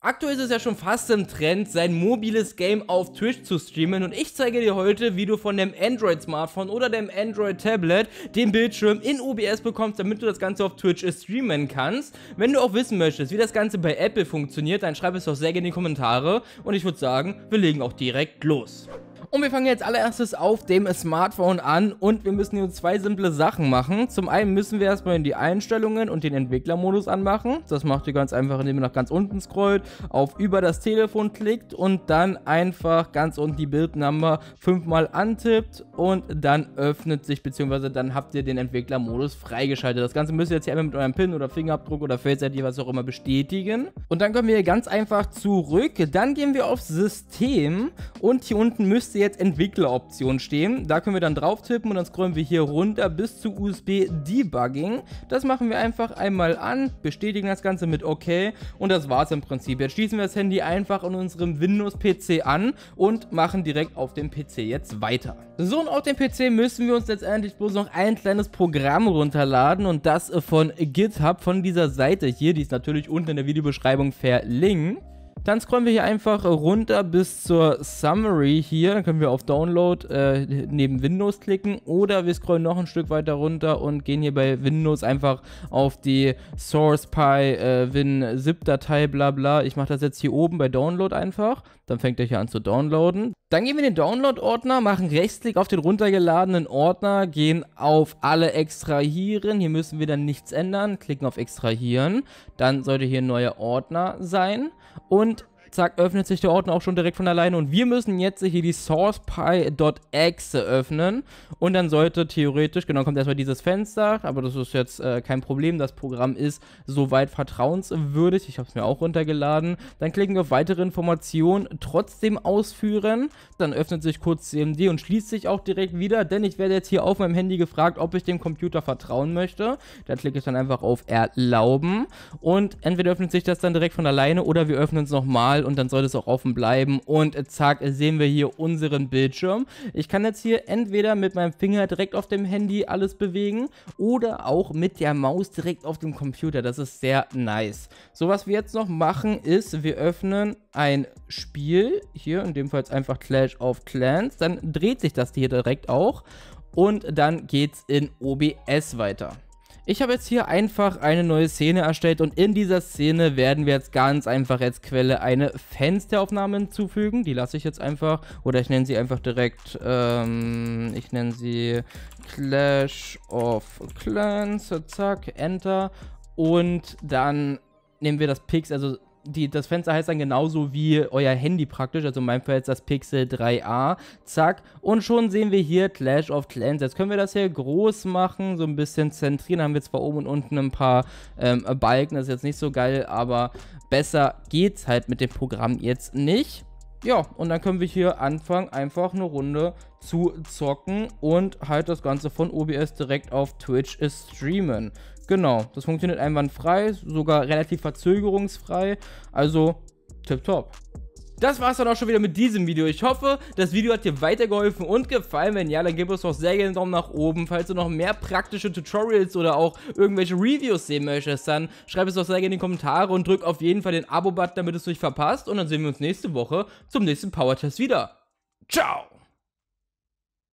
Aktuell ist es ja schon fast im Trend, sein mobiles Game auf Twitch zu streamen und ich zeige dir heute, wie du von dem Android-Smartphone oder dem Android-Tablet den Bildschirm in OBS bekommst, damit du das Ganze auf Twitch äh, streamen kannst. Wenn du auch wissen möchtest, wie das Ganze bei Apple funktioniert, dann schreib es doch sehr gerne in die Kommentare und ich würde sagen, wir legen auch direkt los. Und wir fangen jetzt allererstes auf dem Smartphone an und wir müssen hier zwei simple Sachen machen. Zum einen müssen wir erstmal in die Einstellungen und den Entwicklermodus anmachen. Das macht ihr ganz einfach, indem ihr nach ganz unten scrollt, auf über das Telefon klickt und dann einfach ganz unten die Bildnummer fünfmal antippt und dann öffnet sich, beziehungsweise dann habt ihr den Entwicklermodus freigeschaltet. Das Ganze müsst ihr jetzt hier einmal mit eurem PIN oder Fingerabdruck oder Face ID, was auch immer, bestätigen. Und dann kommen wir hier ganz einfach zurück. Dann gehen wir auf System und hier unten müsst ihr müsste jetzt Entwickleroption stehen. Da können wir dann drauf tippen und dann scrollen wir hier runter bis zu USB Debugging. Das machen wir einfach einmal an, bestätigen das Ganze mit OK und das war's im Prinzip. Jetzt schließen wir das Handy einfach an unserem Windows-PC an und machen direkt auf dem PC jetzt weiter. So und auf dem PC müssen wir uns letztendlich bloß noch ein kleines Programm runterladen und das von GitHub, von dieser Seite hier, die ist natürlich unten in der Videobeschreibung verlinkt. Dann scrollen wir hier einfach runter bis zur Summary hier. Dann können wir auf Download äh, neben Windows klicken oder wir scrollen noch ein Stück weiter runter und gehen hier bei Windows einfach auf die SourcePy äh, WinZip-Datei, bla bla. Ich mache das jetzt hier oben bei Download einfach. Dann fängt er hier an zu downloaden. Dann gehen wir in den Download-Ordner, machen Rechtsklick auf den runtergeladenen Ordner, gehen auf alle extrahieren. Hier müssen wir dann nichts ändern. Klicken auf extrahieren. Dann sollte hier ein neuer Ordner sein. Und zack, öffnet sich der Ordner auch schon direkt von alleine und wir müssen jetzt hier die sourcepy.exe öffnen und dann sollte theoretisch, genau, kommt erstmal dieses Fenster, aber das ist jetzt äh, kein Problem, das Programm ist soweit vertrauenswürdig, ich habe es mir auch runtergeladen. Dann klicken wir auf weitere Informationen, trotzdem ausführen, dann öffnet sich kurz CMD und schließt sich auch direkt wieder, denn ich werde jetzt hier auf meinem Handy gefragt, ob ich dem Computer vertrauen möchte. Da klicke ich dann einfach auf Erlauben und entweder öffnet sich das dann direkt von alleine oder wir öffnen es nochmal Kanal und dann sollte es auch offen bleiben. Und zack, sehen wir hier unseren Bildschirm. Ich kann jetzt hier entweder mit meinem Finger direkt auf dem Handy alles bewegen oder auch mit der Maus direkt auf dem Computer. Das ist sehr nice. So, was wir jetzt noch machen ist, wir öffnen ein Spiel. Hier, in dem Fall jetzt einfach Clash of Clans. Dann dreht sich das hier direkt auch. Und dann geht's in OBS weiter. Ich habe jetzt hier einfach eine neue Szene erstellt und in dieser Szene werden wir jetzt ganz einfach als Quelle eine Fensteraufnahme hinzufügen. Die lasse ich jetzt einfach oder ich nenne sie einfach direkt, ähm, ich nenne sie Clash of Clans, zack, Enter und dann nehmen wir das Pix, also die, das Fenster heißt dann genauso wie euer Handy praktisch, also in meinem Fall jetzt das Pixel 3a, zack. Und schon sehen wir hier Clash of Clans. Jetzt können wir das hier groß machen, so ein bisschen zentrieren. Haben wir zwar oben und unten ein paar ähm, Balken, das ist jetzt nicht so geil, aber besser geht's halt mit dem Programm jetzt nicht. Ja, und dann können wir hier anfangen, einfach eine Runde zu zocken und halt das Ganze von OBS direkt auf Twitch streamen. Genau, das funktioniert einwandfrei, sogar relativ verzögerungsfrei. Also tipptopp. Das war es dann auch schon wieder mit diesem Video. Ich hoffe, das Video hat dir weitergeholfen und gefallen. Wenn ja, dann gib uns doch sehr gerne einen Daumen nach oben. Falls du noch mehr praktische Tutorials oder auch irgendwelche Reviews sehen möchtest, dann schreib es doch sehr gerne in die Kommentare und drück auf jeden Fall den Abo-Button, damit es nicht verpasst. Und dann sehen wir uns nächste Woche zum nächsten Power-Test wieder. Ciao!